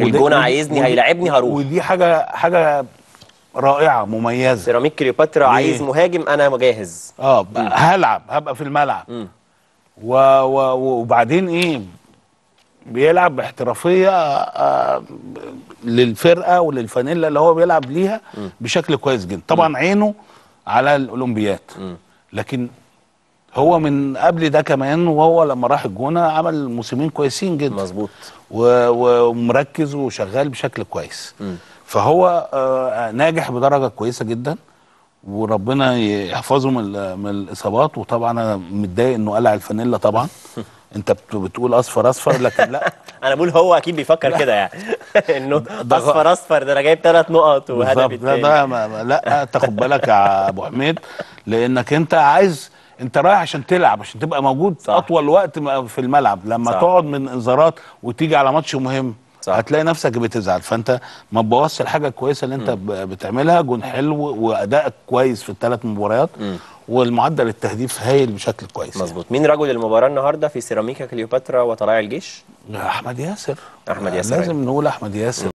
الجون عايزني هيلاعبني هروح ودي حاجه حاجه رائعه مميزه سيراميك كليوباترا عايز مهاجم انا جاهز اه هلعب هبقى في الملعب و و وبعدين ايه بيلعب باحترافيه آه للفرقه وللفانيلا اللي هو بيلعب ليها بشكل كويس جدا طبعا عينه على الاولمبيات لكن هو من قبل ده كمان وهو لما راح الجونه عمل موسمين كويسين جدا مظبوط ومركز وشغال بشكل كويس م. فهو آه، ناجح بدرجه كويسه جدا وربنا يحفظه من, من الاصابات وطبعا انا متضايق انه قلع الفانيلا طبعا انت بتقول اصفر اصفر لكن لا انا بقول هو اكيد بيفكر كده يعني انه اصفر اصفر ده انا جايب ثلاث نقط وهدفي لا ده لا تاخد بالك يا ابو حميد لانك انت عايز انت رايح عشان تلعب عشان تبقى موجود صح. اطول وقت في الملعب لما صح. تقعد من انذارات وتيجي على ماتش مهم صح. هتلاقي نفسك بتزعل فانت ما تبوظش الحاجه الكويسه اللي انت م. بتعملها جون حلو وادائك كويس في الثلاث مباريات م. والمعدل التهديف هايل بشكل كويس يعني. مظبوط يعني. مين رجل المباراه النهارده في سيراميكا كليوباترا وطلائع الجيش احمد ياسر احمد ياسر لازم نقول احمد ياسر